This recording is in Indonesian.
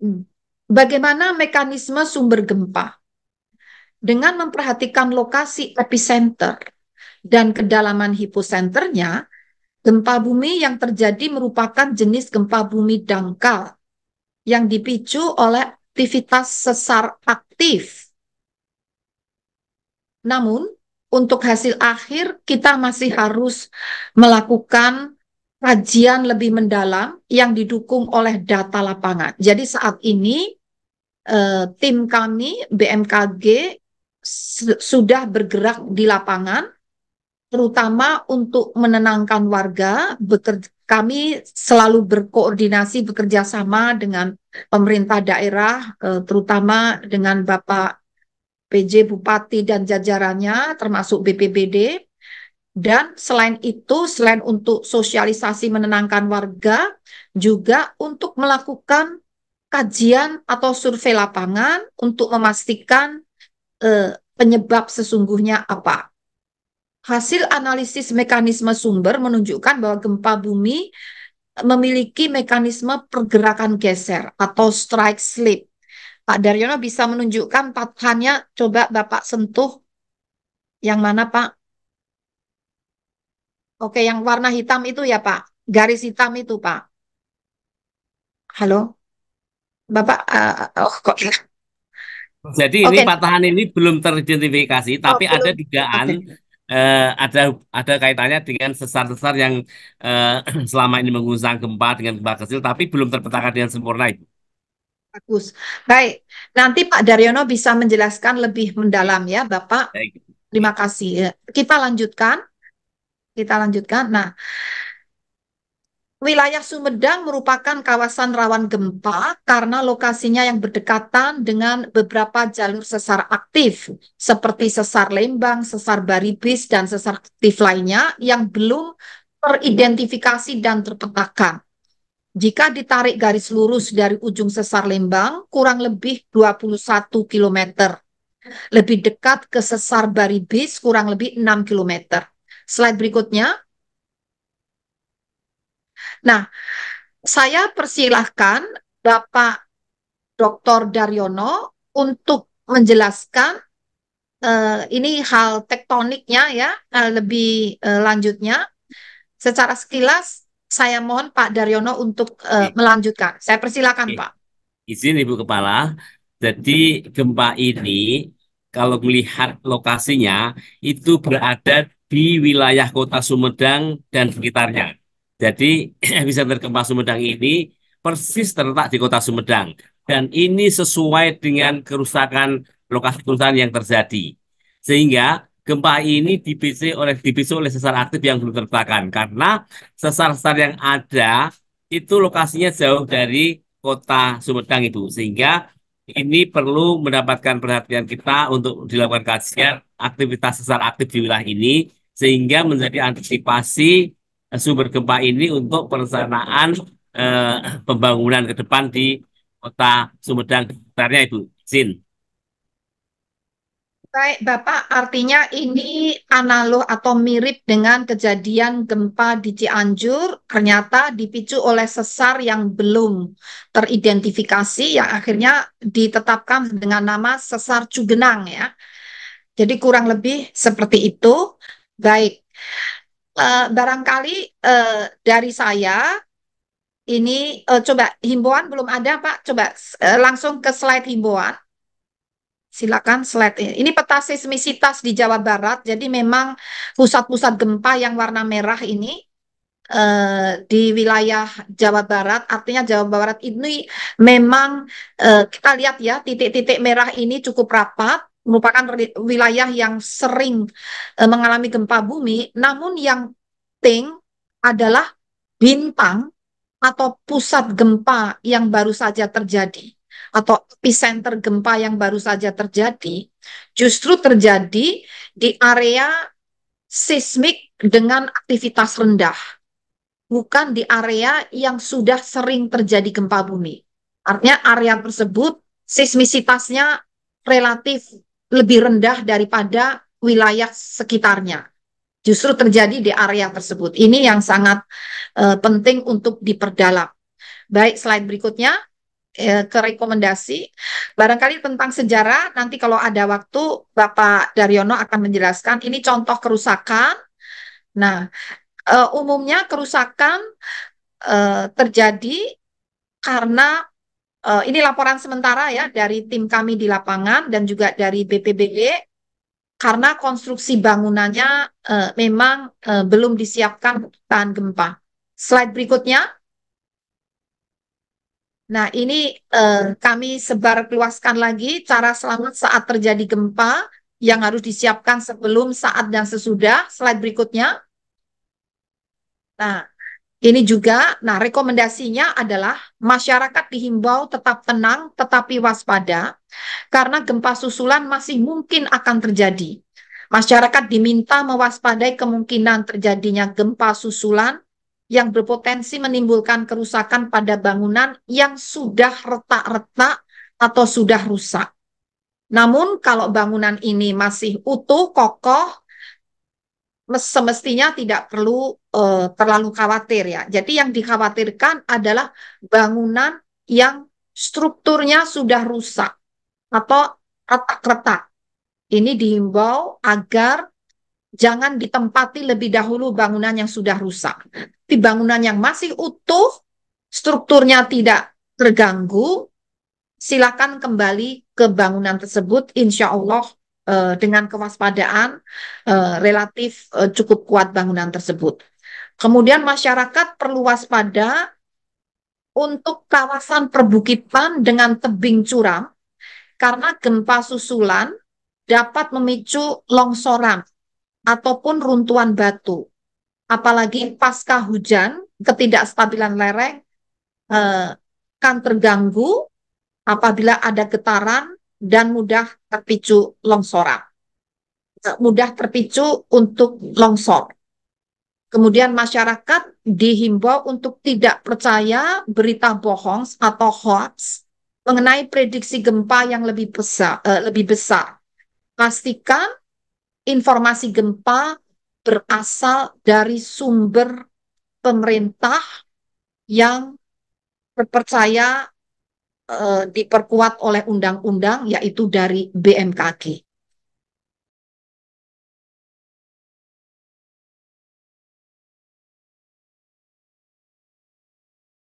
Hmm. bagaimana mekanisme sumber gempa dengan memperhatikan lokasi epicenter dan kedalaman hipocenternya, gempa bumi yang terjadi merupakan jenis gempa bumi dangkal yang dipicu oleh aktivitas sesar aktif. Namun, untuk hasil akhir kita masih harus melakukan kajian lebih mendalam yang didukung oleh data lapangan. Jadi saat ini eh, tim kami BMKG sudah bergerak di lapangan terutama untuk menenangkan warga kami selalu berkoordinasi bekerja sama dengan pemerintah daerah eh, terutama dengan Bapak PJ Bupati dan jajarannya termasuk BPBD dan selain itu, selain untuk sosialisasi menenangkan warga, juga untuk melakukan kajian atau survei lapangan untuk memastikan eh, penyebab sesungguhnya apa. Hasil analisis mekanisme sumber menunjukkan bahwa gempa bumi eh, memiliki mekanisme pergerakan geser atau strike slip. Pak Daryono bisa menunjukkan patahannya, coba Bapak sentuh yang mana Pak? Oke, yang warna hitam itu ya Pak, garis hitam itu Pak. Halo, Bapak. Uh, oh kok. Jadi ini okay. patahan ini belum teridentifikasi, oh, tapi oh, ada dugaan okay. uh, eh, ada ada kaitannya dengan sesar-sesar yang uh, selama ini mengguncang gempa dengan gempa kecil, tapi belum terpetakan dengan sempurna itu. Bagus, baik. Nanti Pak Daryono bisa menjelaskan lebih mendalam ya, Bapak. Baik. Terima kasih. Kita lanjutkan. Kita lanjutkan. Nah, wilayah Sumedang merupakan kawasan rawan gempa karena lokasinya yang berdekatan dengan beberapa jalur sesar aktif seperti sesar Lembang, sesar Baribis dan sesar aktif lainnya yang belum teridentifikasi dan terpetakan. Jika ditarik garis lurus dari ujung sesar Lembang, kurang lebih 21 km. Lebih dekat ke sesar Baribis, kurang lebih 6 km. Slide berikutnya. Nah, saya persilahkan Bapak Dr. Daryono untuk menjelaskan uh, ini hal tektoniknya ya, hal lebih uh, lanjutnya. Secara sekilas saya mohon Pak Daryono untuk uh, eh, okay. melanjutkan. Saya persilahkan okay. Pak. Izin Ibu Kepala, jadi gempa ini kalau melihat lokasinya itu berada di wilayah kota Sumedang dan sekitarnya. Jadi bisa gempa Sumedang ini persis terletak di kota Sumedang dan ini sesuai dengan kerusakan lokasi kerusakan yang terjadi. Sehingga gempa ini dipicu oleh dipicu oleh sesar aktif yang belum terletakkan karena sesar-sesar yang ada itu lokasinya jauh dari kota Sumedang itu sehingga ini perlu mendapatkan perhatian kita untuk dilakukan kajian aktivitas sesar aktif di wilayah ini sehingga menjadi antisipasi eh, sumber gempa ini untuk perencanaan eh, pembangunan ke depan di kota Sumedang sekitarnya Ibu. Zin. Baik, Bapak, artinya ini analog atau mirip dengan kejadian gempa di Cianjur, ternyata dipicu oleh sesar yang belum teridentifikasi, yang akhirnya ditetapkan dengan nama sesar Cugenang ya. Jadi kurang lebih seperti itu. Baik, uh, barangkali uh, dari saya ini uh, coba himbauan belum ada Pak, coba uh, langsung ke slide himbauan. Silakan slide ini. Ini peta seismisitas di Jawa Barat. Jadi memang pusat-pusat gempa yang warna merah ini uh, di wilayah Jawa Barat, artinya Jawa Barat ini memang uh, kita lihat ya titik-titik merah ini cukup rapat merupakan wilayah yang sering e, mengalami gempa bumi, namun yang penting adalah bintang atau pusat gempa yang baru saja terjadi atau epicenter gempa yang baru saja terjadi justru terjadi di area seismik dengan aktivitas rendah bukan di area yang sudah sering terjadi gempa bumi. Artinya area tersebut seismisitasnya relatif lebih rendah daripada wilayah sekitarnya. Justru terjadi di area tersebut. Ini yang sangat uh, penting untuk diperdalam. Baik, slide berikutnya eh, ke rekomendasi. Barangkali tentang sejarah, nanti kalau ada waktu Bapak Daryono akan menjelaskan. Ini contoh kerusakan. Nah, eh, umumnya kerusakan terjadi karena uh, ini laporan sementara ya dari tim kami di lapangan dan juga dari BPBD karena konstruksi bangunannya uh, memang uh, belum disiapkan tahan gempa. Slide berikutnya. Nah, ini uh, kami sebar keluaskan lagi cara selamat saat terjadi gempa yang harus disiapkan sebelum, saat, dan sesudah. Slide berikutnya. Nah, ini juga, nah rekomendasinya adalah masyarakat dihimbau tetap tenang tetapi waspada karena gempa susulan masih mungkin akan terjadi. Masyarakat diminta mewaspadai kemungkinan terjadinya gempa susulan yang berpotensi menimbulkan kerusakan pada bangunan yang sudah retak-retak atau sudah rusak. Namun kalau bangunan ini masih utuh, kokoh, semestinya tidak perlu uh, terlalu khawatir ya. Jadi yang dikhawatirkan adalah bangunan yang strukturnya sudah rusak atau retak-retak. Ini diimbau agar jangan ditempati lebih dahulu bangunan yang sudah rusak. Di bangunan yang masih utuh, strukturnya tidak terganggu, silakan kembali ke bangunan tersebut. Insya Allah uh, dengan kewaspadaan uh, relatif uh, cukup kuat bangunan tersebut. Kemudian masyarakat perlu waspada untuk kawasan perbukitan dengan tebing curam karena gempa susulan dapat memicu longsoran ataupun runtuhan batu. Apalagi pasca hujan, ketidakstabilan lereng eh, kan terganggu apabila ada getaran dan mudah terpicu longsoran. Mudah terpicu untuk longsor. Kemudian masyarakat dihimbau untuk tidak percaya berita bohong atau hoax mengenai prediksi gempa yang lebih besar. Eh, lebih besar. Pastikan informasi gempa berasal dari sumber pemerintah yang terpercaya Eh, diperkuat oleh undang-undang yaitu dari BMKG.